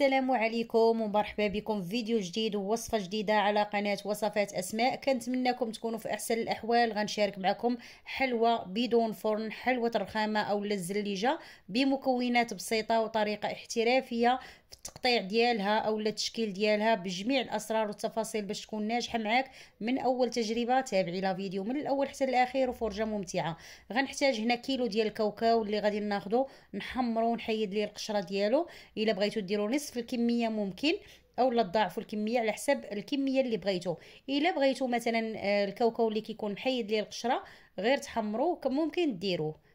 السلام عليكم ومرحبا بكم في فيديو جديد ووصفه جديده على قناه وصفات اسماء كنتمناكم تكونوا في احسن الاحوال غنشارك معكم حلوه بدون فرن حلوه الرخامه او الزليجه بمكونات بسيطه وطريقه احترافيه في التقطيع ديالها او التشكيل ديالها بجميع الاسرار والتفاصيل باش تكون ناجحه معاك من اول تجربه تابعي لا فيديو من الاول حتى الاخير وفرجه ممتعه غنحتاج هنا كيلو ديال الكاوكاو اللي غادي ناخذه نحمرو ونحيد ليه القشره ديالو الا بغيتو ديروا نصف الكميه ممكن اولا تضاعفوا الكميه على حسب الكميه اللي بغيتو الا بغيتو مثلا آه، الكاوكاو اللي كيكون محيد ليه القشره غير تحمروه ممكن ديروه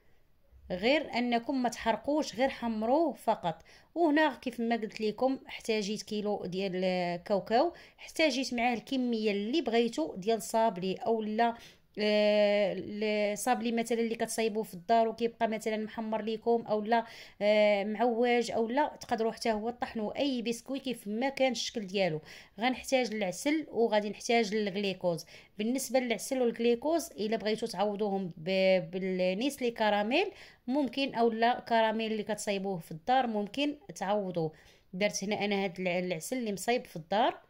غير انكم ما تحرقوش غير حمروه فقط وهنا كيف ما قلت لكم احتاجيت كيلو ديال الكاوكاو احتاجيت معاه الكميه اللي بغيتو ديال صابلي اولا الصابلي مثلا اللي كتصايبوه في الدار وكيبقى مثلا محمر ليكم او لا آه، معوج او لا تقدروا حتى هو طحنوا اي بسكوي كيف ما كان الشكل ديالو غنحتاج العسل وغادي نحتاج الجليكوز بالنسبه للعسل والجليكوز الا بغيتو تعوضوهم بالنيسلي كراميل ممكن او لا كراميل اللي كتصايبوه في الدار ممكن تعوضوه درت هنا انا هاد العسل اللي مصايب في الدار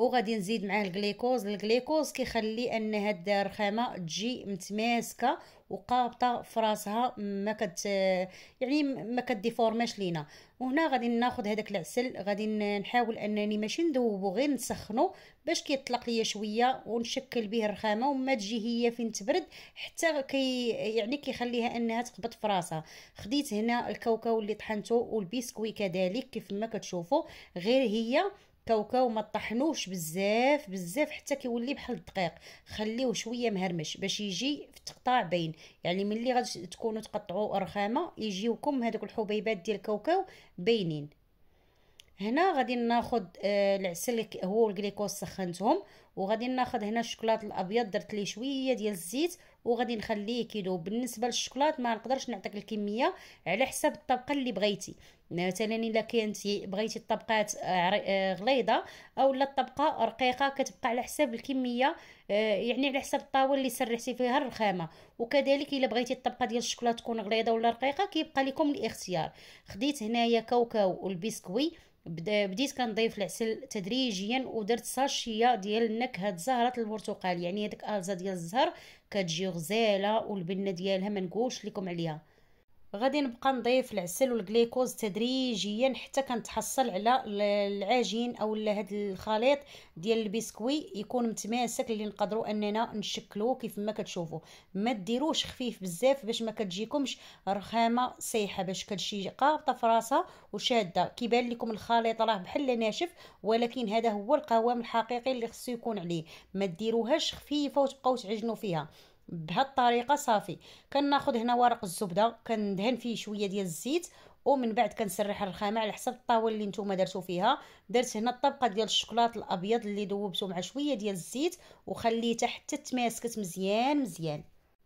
وغادي نزيد معاه الجليكوز الجليكوز كيخلي ان هاد الرخامه تجي متماسكه وقابطه فراسها ما كت يعني ما كديفورماش لينا وهنا غادي ناخذ هذاك العسل غادي نحاول انني ماشي ندوبو غير نسخنو باش كيطلق ليا شويه ونشكل به الرخامه وما تجي هي فين تبرد حتى كي يعني كيخليها انها تقبط فراسها خديت هنا الكاوكاو اللي طحنته والبسكوي كذلك كيف ما كتشوفوا غير هي الكاوكاو ما طحنوش بزاف بزاف حتى كيولي بحال الدقيق خليوه شويه مهرمش باش يجي في التقطاع باين يعني ملي غتكونوا تقطعوا رخامه يجيوكم هذوك الحبيبات ديال الكاوكاو باينين هنا غادي ناخد آه، العسل هو الجليكوز سخنتهم وغادي ناخد هنا الشوكولاط الابيض درت ليه شويه ديال الزيت وغادي نخليه كيذوب بالنسبه للشوكولاط ما نقدرش نعطيك الكميه على حسب الطبقه اللي بغيتي مثلا الا كانت بغيتي الطبقات آه، آه، غليظه او لا الطبقه رقيقه كتبقى على حساب الكميه يعني على حساب الطاوله اللي سرحتي فيها الرخامه وكذلك الا بغيتي الطبقه ديال الشوكولاط تكون غليظه ولا رقيقه كيبقى لكم الاختيار خديت هنايا كاوكاو والبسكوي بديت كنضيف العسل تدريجيا ودرت ساشيه ديال نكهه زهره البرتقال يعني هذيك الزه ديال الزهر كتجي غزاله والبنه ديالها ما نقولش لكم عليها غادي نبقى نضيف العسل والجليكوز تدريجيا حتى كنتحصل على العجين او هاد الخليط ديال البسكوي يكون متماسك اللي نقدروا اننا نشكلوه كيف ما كتشوفوا ما ديروش خفيف بزاف باش ما كتجيكمش رخامه سايحه باش كتجي قابطه فراسها راسها وشاده كيبان لكم الخليط راه بحال ناشف ولكن هذا هو القوام الحقيقي اللي خصو يكون عليه ما ديروهاش خفيفه وتبقاو تعجنوا فيها بهالطريقه صافي كناخذ هنا ورق الزبده كندهن فيه شويه ديال الزيت ومن بعد كنسرح الرخامه على حسب الطاوله اللي نتوما درتو فيها درت هنا الطبقه ديال الشكلاط الابيض اللي ذوبته مع شويه ديال الزيت وخليته حتى تماسكت مزيان مزيان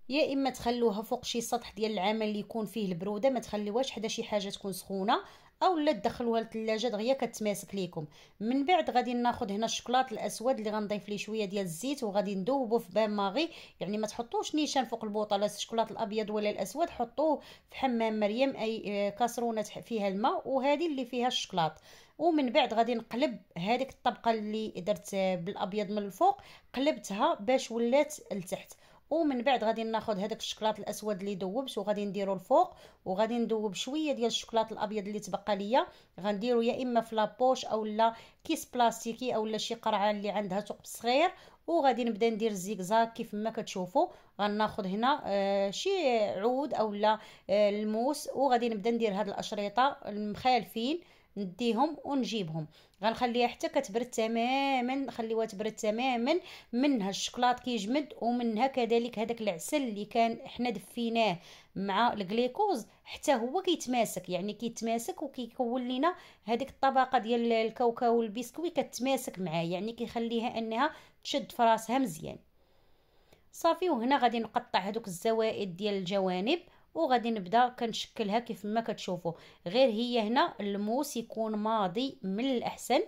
يا اما تخلوها فوق شي سطح ديال العمل اللي يكون فيه البروده ما تخليوهاش حدا شي حاجه تكون سخونه او لا تدخلوها للثلاجه دغيا كتماسك ليكم من بعد غادي ناخذ هنا الشكلاط الاسود اللي غنضيف ليه شويه ديال الزيت وغادي نذوبو في بان ماغي يعني ما تحطوش نيشان فوق البوطه لا الشكلاط الابيض ولا الاسود حطوه في حمام مريم اي آه، كاسرونه فيها الماء وهذه اللي فيها الشوكولاط ومن بعد غادي نقلب هذيك الطبقه اللي درت آه، بالابيض من الفوق قلبتها باش ولات لتحت ومن بعد غادي ناخذ هذاك الشكلاط الاسود اللي ذوبت وغادي نديرو الفوق وغادي نذوب شويه ديال الشكلاط الابيض اللي تبقى ليا غنديرو يا اما في لابوش اولا كيس بلاستيكي اولا شي قرعه اللي عندها ثقب صغير وغادي نبدا ندير الزيكزاك كيف ما كتشوفوا غناخذ هنا آه شي عود اولا آه الموس وغادي نبدا ندير هاد الاشرطه المخالفين نديهم ونجيبهم غنخليها حتى كتبرد تماما نخليوها تبرد تماما منها الشكلاط كيجمد ومنها كذلك هذاك العسل اللي كان حنا دفيناه مع الجليكوز حتى هو كيتماسك يعني كيتماسك وكيكون لينا هذيك الطبقه ديال الكاوكاو والبسكوي كتماسك معاه يعني كيخليها انها تشد فراسها مزيان صافي وهنا غادي نقطع هذوك الزوائد ديال الجوانب وغادي نبدا كنشكلها كيف ما كتشوفوا غير هي هنا الموس يكون ماضي من الاحسن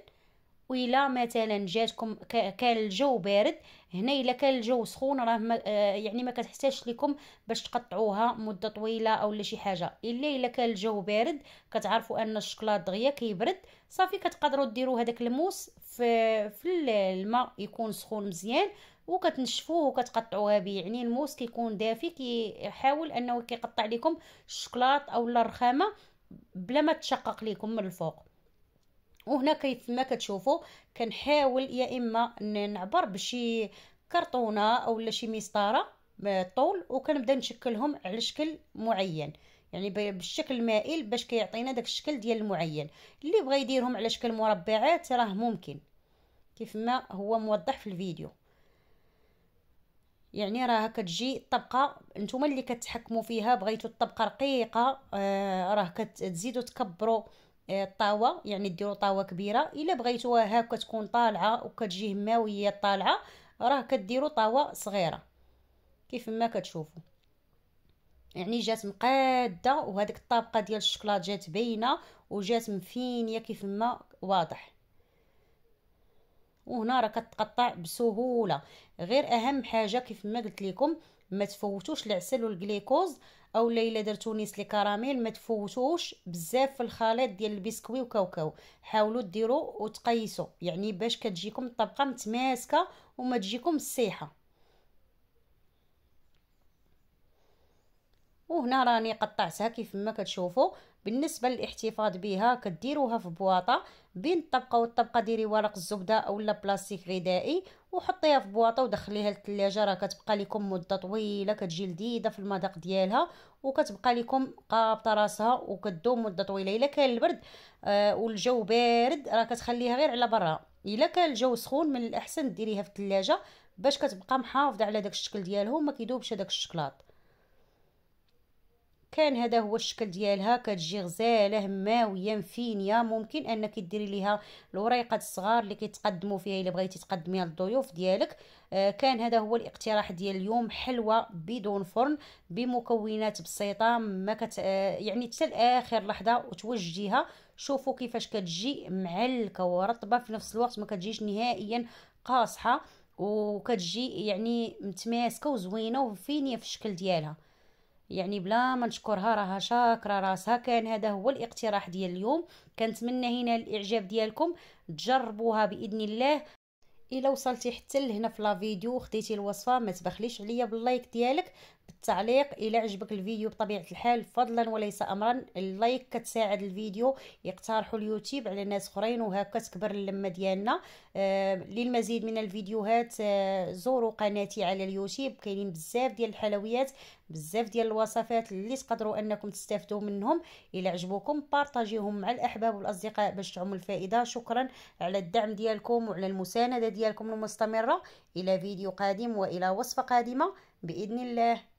وإلا مثلا جاتكم كان الجو بارد هنا الا كان الجو سخون راه ما آه، يعني ما كتحتاجش لكم باش تقطعوها مده طويله او لا شي حاجه الا الا كان الجو بارد كتعرفوا ان الشكلاط دغيا كيبرد صافي كتقدروا ديروا هذاك الموس في في الماء يكون سخون مزيان وكتنشفوه وكتقطعوها به يعني الموس كيكون دافي كيحاول انه كيقطع لكم الشكلاط اولا الرخامه بلا ما تشقق لكم من الفوق وهنا كيف ما كتشوفوا كنحاول يا اما نعبر بشي كرتونه اولا شي مسطره طول وكنبدا نشكلهم على شكل معين يعني بالشكل المائل باش كيعطينا داك الشكل ديال المعين اللي بغى يديرهم على شكل مربعات راه ممكن كيف ما هو موضح في الفيديو يعني راه كتجي الطبقه نتوما اللي كتحكموا فيها بغيتوا الطبقه رقيقه آه راه كتزيدوا تكبروا آه، الطاوه يعني ديروا طاوه كبيره الا بغيتوها هكا تكون طالعه وكتجي هماويه طالعه راه كديروا طاوه صغيره كيف ما كتشوفوا يعني جات مقاده وهذيك الطبقه ديال الشوكولاط جات باينه وجات مفينيه كيف ما واضح وهنا راه كتقطع بسهوله غير اهم حاجه كيف ما قلت لكم ما تفوتوش العسل والجليكوز اولا الا درتو لي كراميل ما تفوتوش بزاف في الخليط ديال البسكوي وكاوكاو حاولوا ديروا وتقيسوا يعني باش كتجيكم الطبقه متماسكه وما تجيكم صيحه وهنا راني قطعتها كيف ما كتشوفوا بالنسبه للاحتفاظ بها كديروها في بواطه بين الطبقه والطبقه ديري ورق الزبده اولا بلاستيك غذائي وحطيها في بواطه ودخليها للثلاجه راه كتبقى لكم مده طويله كتجي لذيذه في المذاق ديالها وكتبقى لكم قابطه راسها وكدوم مده طويله الا كان البرد آه والجو بارد راه كتخليها غير على برا الا كان الجو سخون من الاحسن ديريها في الثلاجه باش كتبقى محافظه على داك الشكل ديالهم ما كيدوبش هذاك الشكلاط كان هذا هو الشكل ديالها كتجي غزاله ماويه مفينيه ممكن انك ديري ليها الوريقات الصغار اللي كيتقدموا فيها الا بغيتي تقدميها للضيوف ديالك آه كان هذا هو الاقتراح ديال اليوم حلوه بدون فرن بمكونات بسيطه ما كت آه يعني حتى لاخر لحظه وتوجيها شوفوا كيفاش كتجي معلكه ورطبه في نفس الوقت ما كتجيش نهائيا قاصحه وكتجي يعني متماسكه وزوينه وفينيه في الشكل ديالها يعني بلا ما نشكرها راها شاكره راسها كان هذا هو الاقتراح ديال اليوم كنتمنى هنا الاعجاب ديالكم تجربوها باذن الله الا وصلتي حتى لهنا في لا فيديو وخديتي الوصفه ما تبخليش عليا باللايك ديالك بالتعليق الى عجبك الفيديو بطبيعه الحال فضلا وليس امرا اللايك كتساعد الفيديو يقترحوا اليوتيوب على ناس اخرين وهكا تكبر اللمه ديالنا آه للمزيد من الفيديوهات آه زوروا قناتي على اليوتيوب كاينين بزاف ديال الحلويات بزاف ديال الوصفات اللي تقدروا انكم تستافدوا منهم الى عجبوكم بارطاجيهم مع الاحباب والاصدقاء باش تعم الفائده شكرا على الدعم ديالكم وعلى المسانده ديالكم المستمره الى فيديو قادم والى وصفه قادمه باذن الله